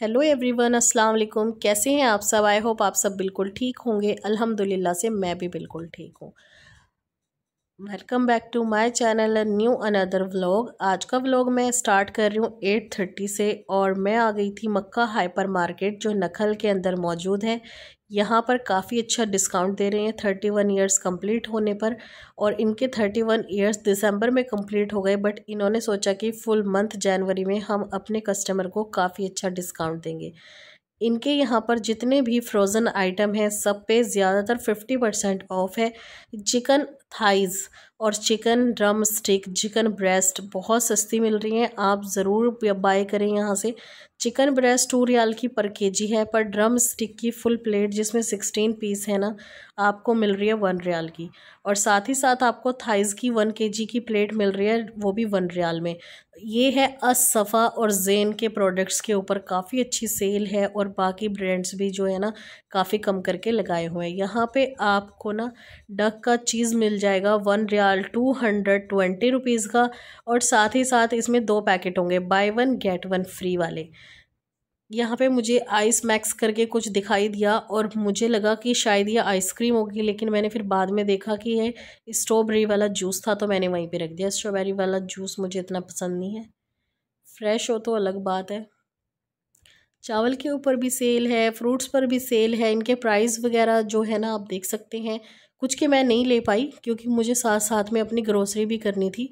hello everyone अस्सलाम वालेकुम कैसे हैं आप सब आई होप आप सब बिल्कुल ठीक होंगे अल्हम्दुलिल्लाह से मैं भी बिल्कुल ठीक हूँ welcome back to my channel new another vlog आज का व्लॉग मैं स्टार्ट कर रही हूँ 8:30 से और मैं आ गई थी मक्का हाइपर मार्केट जो नखल के अंदर मौजूद है यहाँ पर काफ़ी अच्छा डिस्काउंट दे रहे हैं थर्टी वन ईयर्स कम्प्लीट होने पर और इनके थर्टी वन ईयर्स दिसंबर में कम्प्लीट हो गए बट इन्होंने सोचा कि फुल मंथ जनवरी में हम अपने कस्टमर को काफ़ी अच्छा डिस्काउंट देंगे इनके यहाँ पर जितने भी फ्रोज़न आइटम हैं सब पे ज़्यादातर फिफ्टी परसेंट ऑफ है चिकन थाइज और chicken drumstick chicken breast बहुत सस्ती मिल रही हैं आप ज़रूर बाय करें यहाँ से चिकन ब्रेस्ट टू रियाल की पर के जी है पर ड्रम स्टिक की फुल प्लेट जिसमें सिक्सटीन पीस है ना आपको मिल रही है वन रियाल की और साथ ही साथ आपको थाइज़ की वन के जी की प्लेट मिल रही है वो भी वन रियाल में ये है असफ़ा और जेन के प्रोडक्ट्स के ऊपर काफ़ी अच्छी सेल है और बाकी ब्रांड्स भी जो है ना काफ़ी कम करके लगाए हुए हैं यहाँ पे आपको ना डक का चीज़ मिल जाएगा one riyal two hundred twenty rupees का और साथ ही साथ इसमें दो पैकेट होंगे buy one get one free वाले यहाँ पे मुझे आइस मैक्स करके कुछ दिखाई दिया और मुझे लगा कि शायद ये आइसक्रीम होगी लेकिन मैंने फिर बाद में देखा कि ये स्ट्रॉबेरी वाला जूस था तो मैंने वहीं पे रख दिया स्ट्रॉबेरी वाला जूस मुझे इतना पसंद नहीं है फ्रेश हो तो अलग बात है चावल के ऊपर भी सेल है फ्रूट्स पर भी सेल है इनके प्राइस वगैरह जो है ना आप देख सकते हैं कुछ के मैं नहीं ले पाई क्योंकि मुझे साथ साथ में अपनी ग्रोसरी भी करनी थी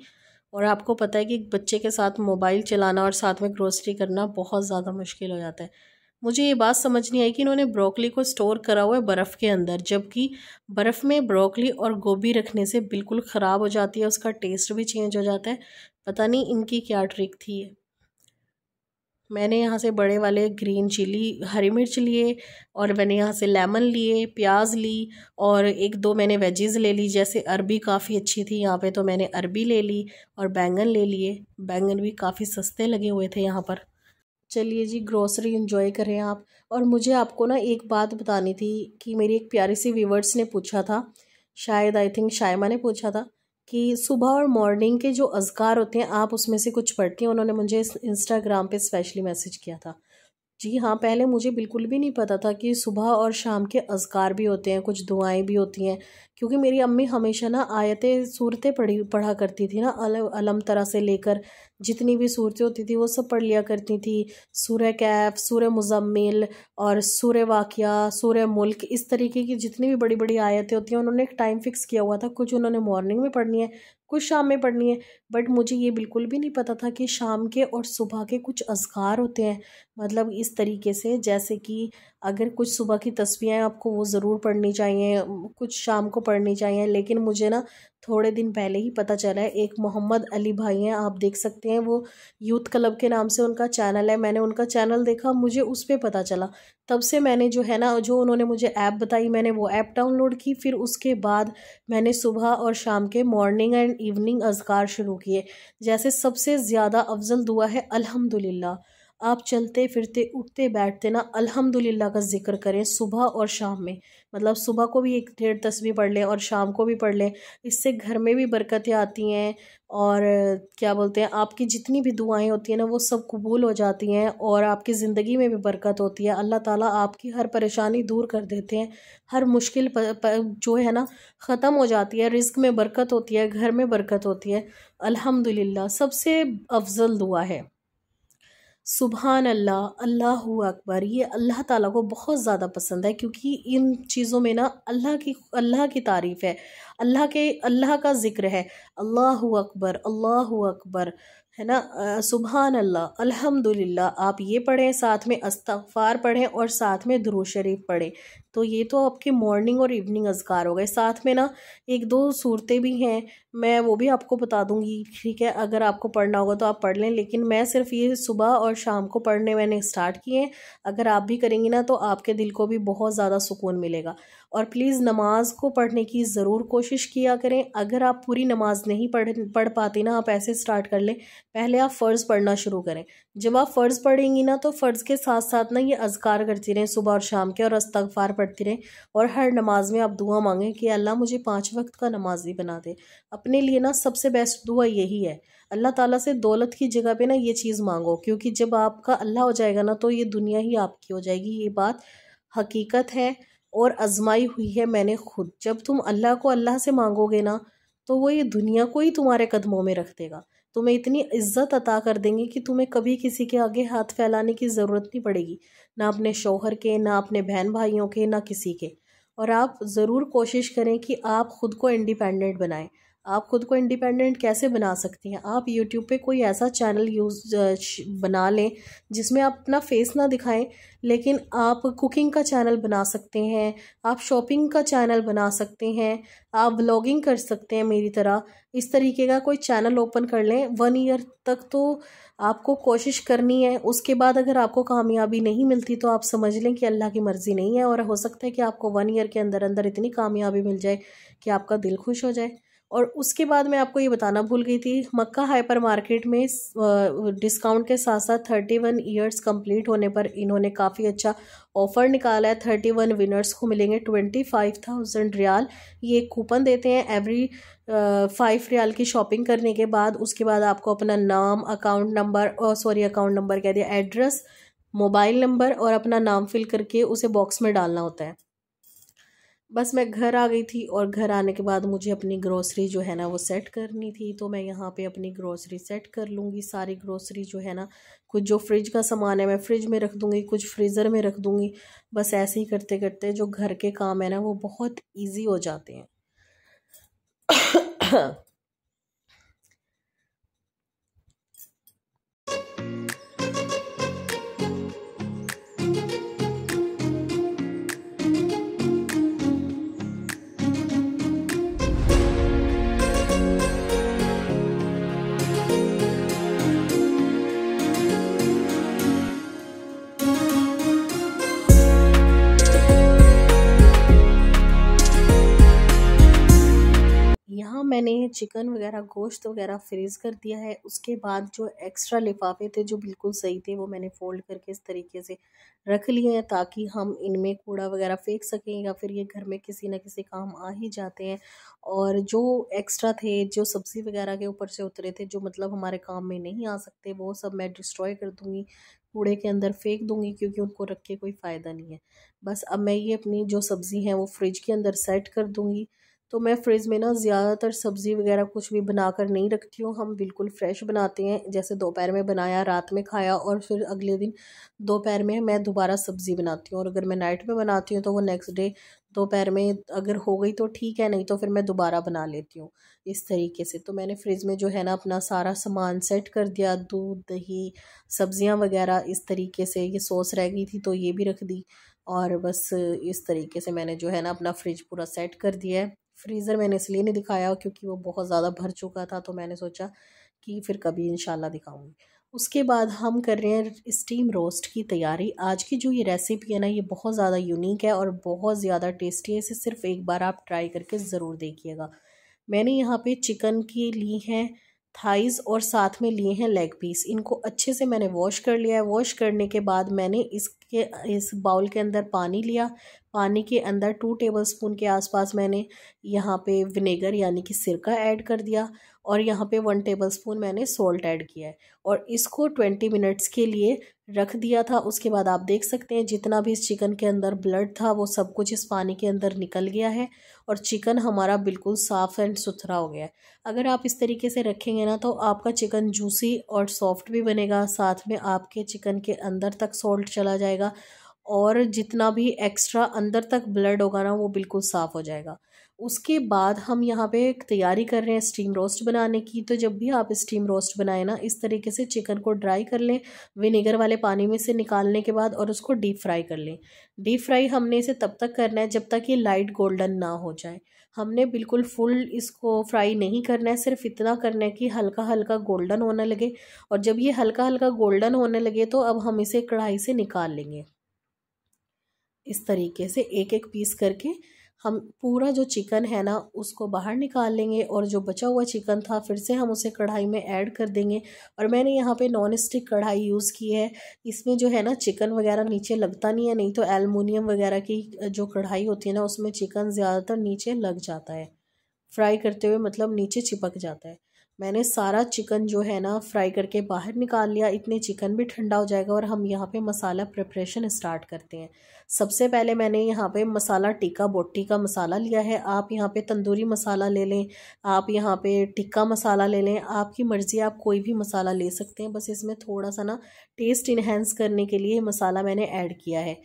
और आपको पता है कि बच्चे के साथ मोबाइल चलाना और साथ में ग्रोसरी करना बहुत ज़्यादा मुश्किल हो जाता है मुझे ये बात समझ नहीं आई कि इन्होंने ब्रोकली को स्टोर करा हुआ है बर्फ़ के अंदर जबकि बर्फ़ में ब्रोकली और गोभी रखने से बिल्कुल ख़राब हो जाती है उसका टेस्ट भी चेंज हो जाता है पता नहीं इनकी क्या ट्रिक थी मैंने यहाँ से बड़े वाले ग्रीन चिली हरी मिर्च लिए और मैंने यहाँ से लेमन लिए प्याज ली और एक दो मैंने वेजेस ले ली जैसे अरबी काफ़ी अच्छी थी यहाँ पे तो मैंने अरबी ले ली और बैंगन ले लिए बैंगन भी काफ़ी सस्ते लगे हुए थे यहाँ पर चलिए जी ग्रोसरी इन्जॉय करें आप और मुझे आपको ना एक बात बतानी थी कि मेरी एक प्यारी सी व्यूवर्स ने पूछा था शायद आई थिंक शायमा ने पूछा था कि सुबह और मॉर्निंग के जो अजगार होते हैं आप उसमें से कुछ पढ़ती हैं उन्होंने मुझे इंस्टाग्राम पे स्पेशली मैसेज किया था जी हाँ पहले मुझे बिल्कुल भी नहीं पता था कि सुबह और शाम के अजगार भी होते हैं कुछ दुआएं भी होती हैं क्योंकि मेरी अम्मी हमेशा ना आयतें सूरतें पढ़ी पढ़ा करती थी ना अलम अलम तरह से लेकर जितनी भी सूरतें होती थी वो सब पढ़ लिया करती थी सूर कैफ सूर मुजम्मिल और सूर वाक़ सूर मुल्क इस तरीके की जितनी भी बड़ी बड़ी आयतें होती हैं उन्होंने एक टाइम फिक्स किया हुआ था कुछ उन्होंने मॉर्निंग में पढ़नी है कुछ शाम में पढ़नी है बट मुझे ये बिल्कुल भी नहीं पता था कि शाम के और सुबह के कुछ अजगार होते हैं मतलब इस तरीके से जैसे कि अगर कुछ सुबह की तस्वीरें आपको वो ज़रूर पढ़नी चाहिए कुछ शाम को पढ़नी चाहिए लेकिन मुझे ना थोड़े दिन पहले ही पता चला है एक मोहम्मद अली भाई हैं आप देख सकते हैं वो यूथ क्लब के नाम से उनका चैनल है मैंने उनका चैनल देखा मुझे उस पर पता चला तब से मैंने जो है ना जो उन्होंने मुझे ऐप बताई मैंने वो ऐप डाउनलोड की फिर उसके बाद मैंने सुबह और शाम के मॉर्निंग एंड इवनिंग अजगार शुरू किए जैसे सबसे ज़्यादा अफजल दुआ है अलहमदिल्ला आप चलते फिरते उठते बैठते ना अल्हम्दुलिल्लाह का जिक्र करें सुबह और शाम में मतलब सुबह को भी एक डेढ़ तस्वीर पढ़ लें और शाम को भी पढ़ लें इससे घर में भी बरकतें आती हैं और क्या बोलते हैं आपकी जितनी भी दुआएं होती हैं ना वो सब कबूल हो जाती हैं और आपकी ज़िंदगी में भी बरकत होती है अल्लाह ताला आपकी हर परेशानी दूर कर देते हैं हर मुश्किल पर, पर, जो है ना ख़त्म हो जाती है रिस्क में बरकत होती है घर में बरकत होती है अल्हम्दुलिल्लाह सबसे अफजल दुआ है सुबहान अल्लाह अल्लाह अकबर ये अल्लाह ताला को बहुत ज़्यादा पसंद है क्योंकि इन चीज़ों में ना अल्लाह की अल्लाह की तारीफ़ है अल्लाह के अल्लाह का ज़िक्र है अल्लाह अकबर अल्लाह अकबर है ना सुबहान अल्लाह अल्हम्दुलिल्लाह आप ये पढ़ें साथ में अस्तफ़ार पढ़ें और साथ में दुरू शरीफ पढ़ें तो ये तो आपके मॉर्निंग और इवनिंग अजगार हो गए साथ में ना एक दो सूरतें भी हैं मैं वो भी आपको बता दूंगी ठीक है अगर आपको पढ़ना होगा तो आप पढ़ लें लेकिन मैं सिर्फ ये सुबह और शाम को पढ़ने मैंने स्टार्ट किए हैं अगर आप भी करेंगी ना तो आपके दिल को भी बहुत ज़्यादा सुकून मिलेगा और प्लीज़ नमाज को पढ़ने की ज़रूर कोशिश किया करें अगर आप पूरी नमाज नहीं पढ़ पढ़ पाती ना आप ऐसे स्टार्ट कर लें पहले आप फ़र्ज़ पढ़ना शुरू करें जब आप फ़र्ज़ पढ़ेंगी ना तो फ़र्ज़ के साथ साथ ना ये अजगार करती रहें सुबह और शाम के और अस्तगफार पढ़ती रहें और हर नमाज में आप दुआ मांगें कि अल्लाह मुझे पाँच वक्त का नमाजी बना दे अपने लिए ना सबसे बेस्ट दुआ यही है अल्लाह ताला से दौलत की जगह पे ना ये चीज़ मांगो क्योंकि जब आपका अल्लाह हो जाएगा ना तो ये दुनिया ही आपकी हो जाएगी ये बात हकीकत है और आजमाई हुई है मैंने खुद जब तुम अल्लाह को अल्लाह से मांगोगे ना तो वो ये दुनिया को ही तुम्हारे कदमों में रख देगा तुम्हें इतनी इज्जत अता कर देंगे कि तुम्हें कभी किसी के आगे हाथ फैलाने की ज़रूरत नहीं पड़ेगी ना अपने शोहर के ना अपने बहन भाइयों के ना किसी के और आप ज़रूर कोशिश करें कि आप ख़ुद को इंडिपेंडेंट बनाएं आप खुद को इंडिपेंडेंट कैसे बना सकती हैं आप यूट्यूब पे कोई ऐसा चैनल यूज़ बना लें जिसमें आप अपना फेस ना दिखाएं लेकिन आप कुकिंग का चैनल बना सकते हैं आप शॉपिंग का चैनल बना सकते हैं आप ब्लॉगिंग कर सकते हैं मेरी तरह इस तरीके का कोई चैनल ओपन कर लें वन ईयर तक तो आपको कोशिश करनी है उसके बाद अगर आपको कामयाबी नहीं मिलती तो आप समझ लें कि अल्लाह की मर्ज़ी नहीं है और हो सकता है कि आपको वन ईयर के अंदर अंदर इतनी कामयाबी मिल जाए कि आपका दिल खुश हो जाए और उसके बाद मैं आपको ये बताना भूल गई थी मक्का हाइपर मार्केट में डिस्काउंट के साथ साथ थर्टी वन ईयर्स कम्प्लीट होने पर इन्होंने काफ़ी अच्छा ऑफ़र निकाला है थर्टी वन विनर्स को मिलेंगे ट्वेंटी फाइव थाउजेंड रियाल ये कूपन देते हैं एवरी फाइव रियाल की शॉपिंग करने के बाद उसके बाद आपको अपना नाम account number sorry account number कह दिया एड्रेस मोबाइल नंबर और अपना नाम फिल करके उसे बॉक्स में डालना होता है बस मैं घर आ गई थी और घर आने के बाद मुझे अपनी ग्रोसरी जो है ना वो सेट करनी थी तो मैं यहाँ पे अपनी ग्रोसरी सेट कर लूँगी सारी ग्रोसरी जो है ना कुछ जो फ्रिज का सामान है मैं फ्रिज में रख दूँगी कुछ फ्रीज़र में रख दूँगी बस ऐसे ही करते करते जो घर के काम है ना वो बहुत ईजी हो जाते हैं मैंने चिकन वगैरह गोश्त वगैरह फ्रीज़ कर दिया है उसके बाद जो एक्स्ट्रा लिफाफे थे जो बिल्कुल सही थे वो मैंने फ़ोल्ड करके इस तरीके से रख लिए हैं ताकि हम इनमें कूड़ा वगैरह फेंक सकें या फिर ये घर में किसी ना किसी काम आ ही जाते हैं और जो एक्स्ट्रा थे जो सब्ज़ी वगैरह के ऊपर से उतरे थे जो मतलब हमारे काम में नहीं आ सकते वो सब मैं डिस्ट्रॉय कर दूँगी कूड़े के अंदर फेंक दूंगी क्योंकि उनको रख के कोई फ़ायदा नहीं है बस अब मैं ये अपनी जो सब्ज़ी है वो फ्रिज के अंदर सेट कर दूँगी तो मैं फ्रिज में ना ज़्यादातर सब्ज़ी वगैरह कुछ भी बना कर नहीं रखती हूँ हम बिल्कुल फ़्रेश बनाते हैं जैसे दोपहर में बनाया रात में खाया और फिर अगले दिन दोपहर में मैं दोबारा सब्ज़ी बनाती हूँ और अगर मैं नाइट में बनाती हूँ तो वो नेक्स्ट डे दोपहर में अगर हो गई तो ठीक है नहीं तो फिर मैं दोबारा बना लेती हूँ इस तरीके से तो मैंने फ्रिज में जो है ना अपना सारा सामान सेट कर दिया दूध दही सब्ज़ियाँ वगैरह इस तरीके से ये सॉस रह गई थी तो ये भी रख दी और बस इस तरीके से मैंने जो है ना अपना फ्रिज पूरा सेट कर दिया है फ्रीज़र मैंने इसलिए नहीं दिखाया क्योंकि वो बहुत ज़्यादा भर चुका था तो मैंने सोचा कि फिर कभी इन दिखाऊंगी उसके बाद हम कर रहे हैं स्टीम रोस्ट की तैयारी आज की जो ये रेसिपी है ना ये बहुत ज़्यादा यूनिक है और बहुत ज़्यादा टेस्टी है इसे सिर्फ़ एक बार आप ट्राई करके ज़रूर देखिएगा मैंने यहाँ पे चिकन की ली हैं थाइज़ और साथ में लिए हैं लेग पीस इनको अच्छे से मैंने वॉश कर लिया है वॉश करने के बाद मैंने इसके इस बाउल के अंदर पानी लिया पानी के अंदर टू टेबल स्पून के आसपास मैंने यहाँ पे विनेगर यानी कि सिरका ऐड कर दिया और यहाँ पे वन टेबलस्पून मैंने सॉल्ट ऐड किया है और इसको ट्वेंटी मिनट्स के लिए रख दिया था उसके बाद आप देख सकते हैं जितना भी इस चिकन के अंदर ब्लड था वो सब कुछ इस पानी के अंदर निकल गया है और चिकन हमारा बिल्कुल साफ़ एंड सुथरा हो गया है अगर आप इस तरीके से रखेंगे ना तो आपका चिकन जूसी और सॉफ्ट भी बनेगा साथ में आपके चिकन के अंदर तक सॉल्ट चला जाएगा और जितना भी एक्स्ट्रा अंदर तक ब्लड होगा ना वो बिल्कुल साफ़ हो जाएगा उसके बाद हम यहाँ पे तैयारी कर रहे हैं स्टीम रोस्ट बनाने की तो जब भी आप स्टीम रोस्ट बनाएं ना इस तरीके से चिकन को ड्राई कर लें विनेगर वाले पानी में से निकालने के बाद और उसको डीप फ्राई कर लें डीप फ्राई हमने इसे तब तक करना है जब तक ये लाइट गोल्डन ना हो जाए हमने बिल्कुल फुल इसको फ्राई नहीं करना है सिर्फ इतना करना है कि हल्का हल्का गोल्डन होने लगे और जब ये हल्का हल्का गोल्डन होने लगे तो अब हम इसे कढ़ाई से निकाल लेंगे इस तरीके से एक एक पीस करके हम पूरा जो चिकन है ना उसको बाहर निकाल लेंगे और जो बचा हुआ चिकन था फिर से हम उसे कढ़ाई में ऐड कर देंगे और मैंने यहाँ पे नॉन स्टिक कढ़ाई यूज़ की है इसमें जो है ना चिकन वगैरह नीचे लगता नहीं है नहीं तो एलमोनियम वगैरह की जो कढ़ाई होती है ना उसमें चिकन ज़्यादातर नीचे लग जाता है फ्राई करते हुए मतलब नीचे चिपक जाता है मैंने सारा चिकन जो है ना फ्राई करके बाहर निकाल लिया इतने चिकन भी ठंडा हो जाएगा और हम यहाँ पे मसाला प्रिपरेशन स्टार्ट करते हैं सबसे पहले मैंने यहाँ पे मसाला टिक्का बोटी का मसाला लिया है आप यहाँ पे तंदूरी मसाला ले लें आप यहाँ पे टिक्का मसाला ले लें आपकी मर्ज़ी आप कोई भी मसाला ले सकते हैं बस इसमें थोड़ा सा ना टेस्ट इन्हेंस करने के लिए मसाला मैंने ऐड किया है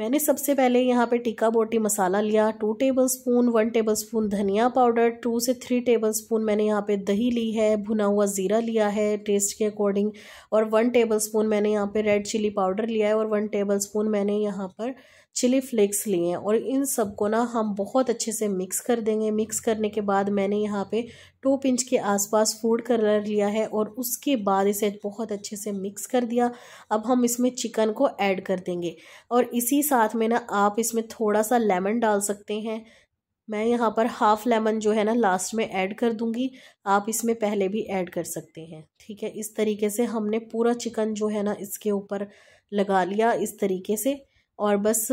मैंने सबसे पहले यहाँ पे टिक्का बोटी मसाला लिया two tablespoon one tablespoon धनिया पाउडर टू से थ्री टेबल स्पून मैंने यहाँ पे दही ली है भुना हुआ ज़ीरा लिया है टेस्ट के अकॉर्डिंग और वन टेबल स्पून मैंने यहाँ पे रेड चिली पाउडर लिया है और वन टेबल स्पून मैंने यहाँ पर चिली फ्लेक्स लिए और इन सब को ना हम बहुत अच्छे से मिक्स कर देंगे मिक्स करने के बाद मैंने यहाँ पे टू पिंच के आसपास फूड कलर लिया है और उसके बाद इसे बहुत अच्छे से मिक्स कर दिया अब हम इसमें चिकन को ऐड कर देंगे और इसी साथ में ना आप इसमें थोड़ा सा लेमन डाल सकते हैं मैं यहाँ पर हाफ लेमन जो है ना लास्ट में ऐड कर दूँगी आप इसमें पहले भी ऐड कर सकते हैं ठीक है इस तरीके से हमने पूरा चिकन जो है ना इसके ऊपर लगा लिया इस तरीके से और बस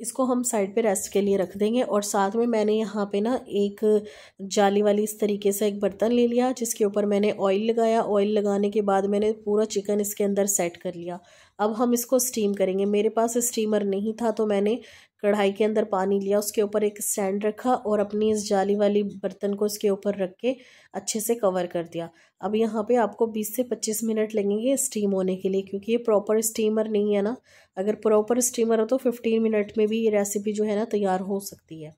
इसको हम साइड पे रेस्ट के लिए रख देंगे और साथ में मैंने यहाँ पे ना एक जाली वाली इस तरीके से एक बर्तन ले लिया जिसके ऊपर मैंने ऑयल लगाया ऑयल लगाने के बाद मैंने पूरा चिकन इसके अंदर सेट कर लिया अब हम इसको स्टीम करेंगे मेरे पास स्टीमर नहीं था तो मैंने कढ़ाई के अंदर पानी लिया उसके ऊपर एक स्टैंड रखा और अपनी इस जाली वाली बर्तन को इसके ऊपर रख के अच्छे से कवर कर दिया अब यहाँ पे आपको 20 से 25 मिनट लगेंगे स्टीम होने के लिए क्योंकि ये प्रॉपर स्टीमर नहीं है ना अगर प्रॉपर स्टीमर हो तो 15 मिनट में भी ये रेसिपी जो है ना तैयार हो सकती है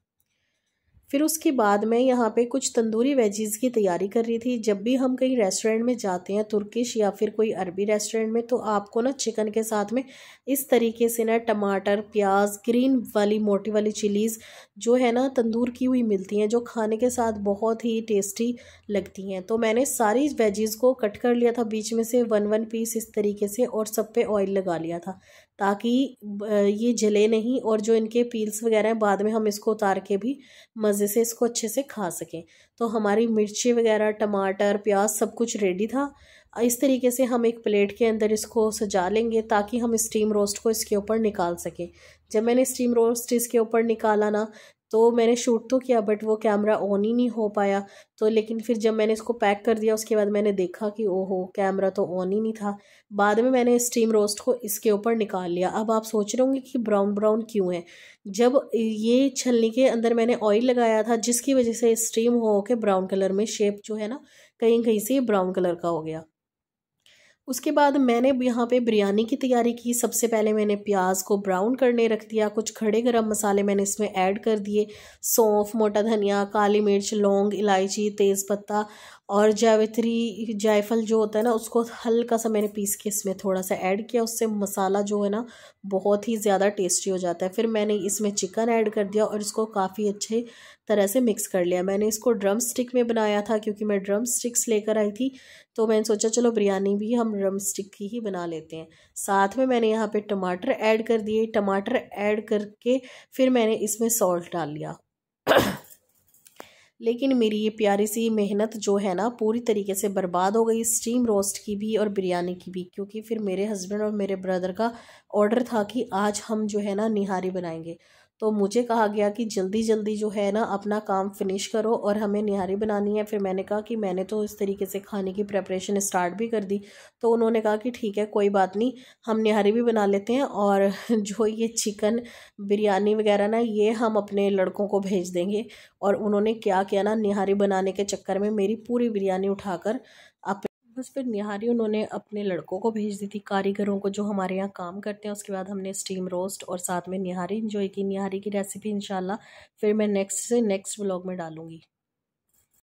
फिर उसके बाद मैं यहाँ पे कुछ तंदूरी वेजीज़ की तैयारी कर रही थी जब भी हम कहीं रेस्टोरेंट में जाते हैं तुर्किश या फिर कोई अरबी रेस्टोरेंट में तो आपको ना चिकन के साथ में इस तरीके से ना टमाटर प्याज ग्रीन वाली मोटी वाली चिलीज़ जो है ना तंदूर की हुई मिलती हैं जो खाने के साथ बहुत ही टेस्टी लगती हैं तो मैंने सारी वेजीज़ को कट कर लिया था बीच में से वन वन पीस इस तरीके से और सब पे ऑयल लगा लिया था ताकि ये जले नहीं और जो इनके पील्स वगैरह हैं बाद में हम इसको उतार के भी मज़े से इसको अच्छे से खा सकें तो हमारी मिर्ची वगैरह टमाटर प्याज सब कुछ रेडी था इस तरीके से हम एक प्लेट के अंदर इसको सजा लेंगे ताकि हम स्टीम रोस्ट को इसके ऊपर निकाल सकें जब मैंने स्टीम रोस्ट इसके ऊपर निकाला ना तो मैंने शूट तो किया बट वो कैमरा ऑन ही नहीं हो पाया तो लेकिन फिर जब मैंने इसको पैक कर दिया उसके बाद मैंने देखा कि ओहो कैमरा तो ऑन ही नहीं था बाद में मैंने स्टीम रोस्ट को इसके ऊपर निकाल लिया अब आप सोच रहे होंगे कि ब्राउन ब्राउन क्यों है जब ये छलनी के अंदर मैंने ऑयल लगाया था जिसकी वजह से स्टीम हो के ब्राउन कलर में शेप जो है ना कहीं कहीं से ब्राउन कलर का हो गया उसके बाद मैंने यहाँ पे बिरयानी की तैयारी की सबसे पहले मैंने प्याज को ब्राउन करने रख दिया कुछ खड़े गरम मसाले मैंने इसमें ऐड कर दिए सौंफ मोटा धनिया काली मिर्च लौंग इलायची तेज़पत्ता और जावित्री जायफल जो होता है ना उसको हल्का सा मैंने पीस के इसमें थोड़ा सा ऐड किया उससे मसाला जो है ना बहुत ही ज़्यादा टेस्टी हो जाता है फिर मैंने इसमें चिकन ऐड कर दिया और इसको काफ़ी अच्छे तरह से मिक्स कर लिया मैंने इसको ड्रम स्टिक में बनाया था क्योंकि मैं ड्रम स्टिक्स लेकर आई थी तो मैंने सोचा चलो बिरयानी भी हम ड्रम स्टिक की ही बना लेते हैं साथ में मैंने यहाँ पर टमाटर ऐड कर दिए टमाटर ऐड करके फिर मैंने इसमें सॉल्ट डाल लिया लेकिन मेरी ये प्यारी सी मेहनत जो है ना पूरी तरीके से बर्बाद हो गई स्टीम रोस्ट की भी और बिरयानी की भी क्योंकि फिर मेरे हस्बैंड और मेरे ब्रदर का ऑर्डर था कि आज हम जो है ना निहारी बनाएंगे तो मुझे कहा गया कि जल्दी जल्दी जो है ना अपना काम फिनिश करो और हमें निहारी बनानी है फिर मैंने कहा कि मैंने तो इस तरीके से खाने की प्रेपरेशन स्टार्ट भी कर दी तो उन्होंने कहा कि ठीक है कोई बात नहीं हम निहारी भी बना लेते हैं और जो ये चिकन बिरयानी वगैरह ना ये हम अपने लड़कों को भेज देंगे और उन्होंने क्या किया ना निहारी बनाने के चक्कर में मेरी पूरी बिरयानी उठाकर बस फिर निहारी उन्होंने अपने लड़कों को भेज दी थी कारीगरों को जो हमारे यहाँ काम करते हैं उसके बाद हमने स्टीम रोस्ट और साथ में निहारी इन्जॉय की निहारी की रेसिपी इंशाल्लाह फिर मैं नेक्स्ट से नेक्स्ट व्लॉग में डालूँगी